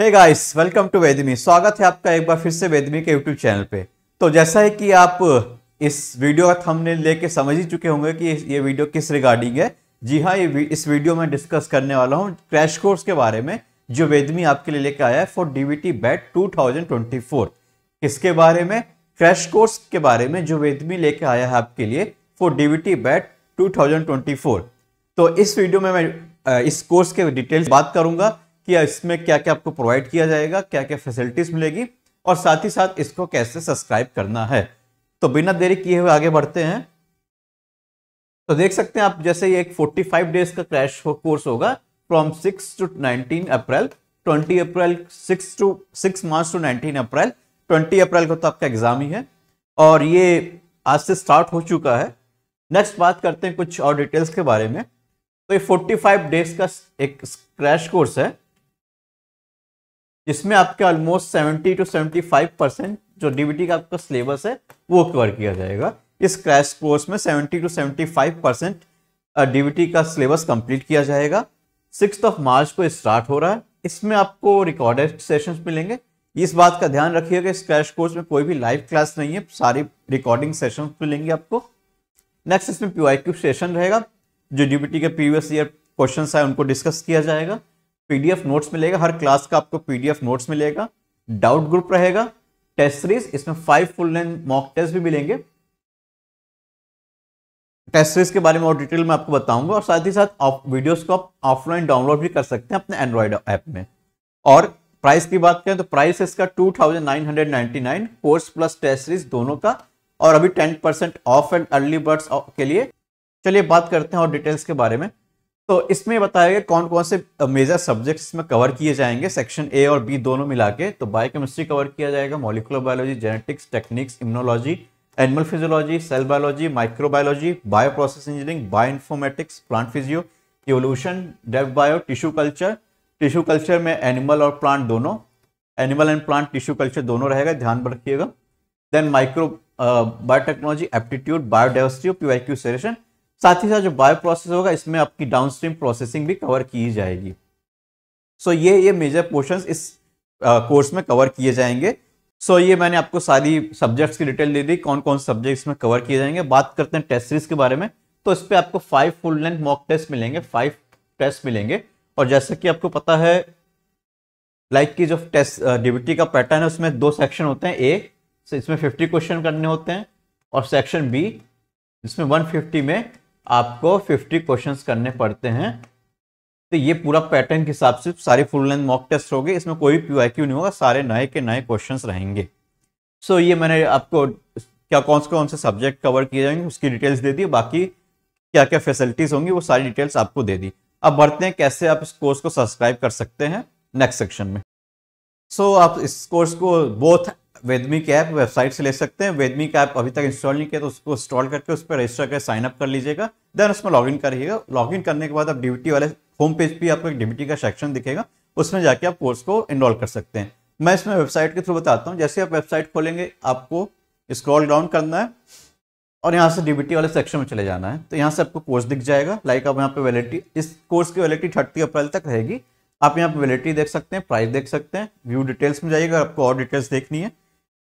hey guys welcome to वेदमी स्वागत है आपका एक बार फिर से वेदमी के यूट्यूब चैनल पे तो जैसा है कि आप uh, इस वीडियो का थंबने लेके समझ ही चुके होंगे कि ये वीडियो किस रिगार्डिंग है जी हाँ ये इस वीडियो में डिस्कस करने वाला हूँ क्रैश कोर्स के बारे में जो वेदमी आपके लिए लेके आया है फॉर डीवीटी बैट फोर इसके बारे में क्रैश कोर्स के बारे में जो वेदमी लेके आया है आपके लिए फॉर डीवीटी बैट फोर तो इस वीडियो में मैं uh, इस कोर्स के डिटेल्स बात करूंगा कि इसमें क्या क्या आपको प्रोवाइड किया जाएगा क्या क्या फैसिलिटीज मिलेगी और साथ ही साथ इसको कैसे सब्सक्राइब करना है तो बिना देरी किए हुए आगे बढ़ते हैं तो देख सकते हैं आप जैसे ये एक 45 डेज का क्रैश कोर्स होगा from 6 to 19 April 20 April 6 to 6 March to 19 April 20 April को तो आपका एग्जाम ही है और ये आज से स्टार्ट हो चुका है नेक्स्ट बात करते हैं कुछ और डिटेल्स के बारे में तो ये 45 डेज का एक क्रैश कोर्स है जिसमें आपके almost seventy two seventy five percent जो डीबीटी का आपका सिलेबस है वो कवर किया जाएगा इस क्रैश कोर्स में seventy two seventy five percent DBT का सिलेबस कंप्लीट किया जाएगा सिक्स ऑफ मार्च को स्टार्ट हो रहा है इसमें आपको रिकॉर्डेड सेशन मिलेंगे इस बात का ध्यान रखिएगा इस क्रैश कोर्स में कोई भी लाइव क्लास नहीं है सारी रिकॉर्डिंग सेशन मिलेंगे आपको नेक्स्ट इसमें पी सेशन रहेगा जो डीबीटी के प्रीवियस ईयर क्वेश्चन आए उनको डिस्कस किया जाएगा पीडीएफ नोट्स मिलेगा हर क्लास का आपको पीडीएफ नोट्स मिलेगा डाउट ग्रुप रहेगा टेस्ट सीरीज इसमें five full length mock test भी मिलेंगे टेस्ट सीरीज के बारे में और डिटेल में आपको बताऊंगा और साथ ही साथ आप वीडियोस को आप ऑफलाइन डाउनलोड भी कर सकते हैं अपने एंड्रॉइड ऐप में और प्राइस की बात करें तो प्राइस इसका two course plus test series दोनों का और अभी ten off and early birds के लिए चलिए बात करते हैं और डिटेल्स के बारे में तो इसमें बताया गया कौन कौन से मेजर सब्जेक्ट इसमें कवर किए जाएंगे सेक्शन ए और बी दोनों मिला के तो बायोकेमिस्ट्री कवर किया जाएगा molecular biology genetics techniques immunology animal physiology cell biology microbiology bio process engineering bio informatics plant physio evolution dev bio tissue culture tissue culture में एनिमल और प्लांट दोनों animal and plant tissue culture दोनों रहेगा ध्यान रखिएगा then micro biotechnology aptitude biodiversity और क्यू सेलेशन साथ ही साथ जो बायो प्रोसेस होगा इसमें आपकी डाउनस्ट्रीम प्रोसेसिंग भी कवर की जाएगी सो so, ये ये मेजर पोर्शन इस कोर्स में कवर किए जाएंगे सो so, ये मैंने आपको सारी सब्जेक्ट्स की डिटेल दे दी कौन कौन सब्जेक्ट्स में कवर किए जाएंगे बात करते हैं टेस्ट सीरीज के बारे में तो इस पर आपको five full length mock test मिलेंगे फाइव टेस्ट मिलेंगे और जैसा कि आपको पता है लाइक like की जो टेस्ट डिबिटी का पैटर्न है उसमें दो सेक्शन होते हैं ए इसमें फिफ्टी क्वेश्चन करने होते हैं और सेक्शन बी जिसमें फिफ्टी में आपको 50 क्वेश्चंस करने पड़ते हैं तो ये पूरा पैटर्न के हिसाब से सारे फुल लेंथ मॉक टेस्ट होंगे इसमें कोई पी नहीं होगा सारे नए के नए क्वेश्चंस रहेंगे सो so, ये मैंने आपको क्या कौन से कौन से सब्जेक्ट कवर किए जाएंगे उसकी डिटेल्स दे दी बाकी क्या क्या फैसिलिटीज होंगी वो सारी डिटेल्स आपको दे दी अब बढ़ते हैं कैसे आप इस कोर्स को सब्सक्राइब कर सकते हैं नेक्स्ट सेक्शन में सो so, आप इस कोर्स को बोथ वेदमी की ऐप वेबसाइट से ले सकते हैं वेदमी का ऐप अभी तक इंस्टॉल नहीं किया तो उसको इंस्टॉल करके उस पर रजिस्टर कर साइनअप कर लीजिएगा देन उसमें लॉग इन करिएगा लॉग इन करने के बाद आप डीबीटी वाले होम पेज पर आपको एक डीबीटी का सेक्शन दिखेगा उसमें जाके आप कोर्स को इनरोल कर सकते हैं मैं इसमें वेबसाइट के थ्रू बताता हूँ जैसे आप वेबसाइट खोलेंगे आपको स्क्रॉल डाउन करना है और यहाँ से डीबीटी वाले सेक्शन में चले जाना है तो यहाँ से आपको कोर्स दिख जाएगा लाइक आप यहाँ पे वैलिडिटी इस कोर्स की वैलिडिटी थर्टी अप्रैल तक रहेगी आप यहाँ पे वैलिडिटी देख सकते हैं प्राइस देख सकते हैं व्यू डिटेल्स में जाइएगा आपको और डिटेल्स देखनी है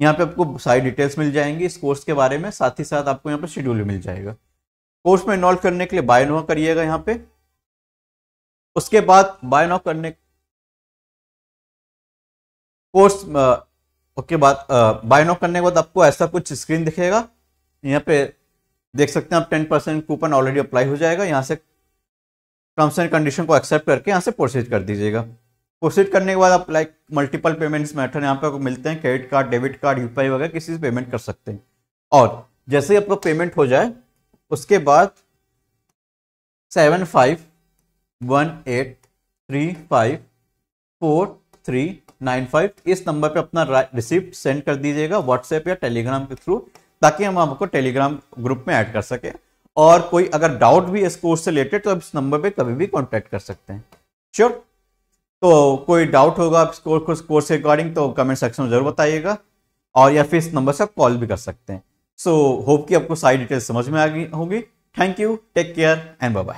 यहाँ पे आपको सारी डिटेल्स मिल जाएंगी इस कोर्स के बारे में साथ ही साथ आपको यहाँ पे शेड्यूल मिल जाएगा कोर्स में इनॉल्व करने के लिए बाय नो करिएगा यहाँ पे उसके बाद बाय नो करने कोर्स ओके बाद बाय नो करने के बाद आपको ऐसा कुछ स्क्रीन दिखेगा यहाँ पे देख सकते हैं आप ten percent coupon already apply हो जाएगा यहाँ से टर्म्स एंड कंडीशन को एक्सेप्ट करके यहाँ से प्रोसीड कर दीजिएगा प्रोसीड करने के बाद आप लाइक मल्टीपल पेमेंट्स मैथड यहाँ पे आपको मिलते हैं credit card debit card U वगैरह किसी से पेमेंट कर सकते हैं और जैसे ही आपका पेमेंट हो जाए उसके बाद seven five one eight three five four three nine five इस नंबर पे अपना रिसिप्ट सेंड कर दीजिएगा व्हाट्सएप या टेलीग्राम के थ्रू ताकि हम आपको टेलीग्राम ग्रुप में ऐड कर सकें और कोई अगर डाउट भी इस कोर्स से रिलेटेड तो आप इस नंबर पे कभी भी कांटेक्ट कर सकते हैं श्योर तो कोई डाउट होगा स्कोर कोर्स कोर्स के अकॉर्डिंग तो कमेंट सेक्शन में जरूर बताइएगा और या फिर इस नंबर से आप कॉल भी कर सकते हैं सो होप कि आपको सारी डिटेल्स समझ में आ गई होगी thank you take care and bye bye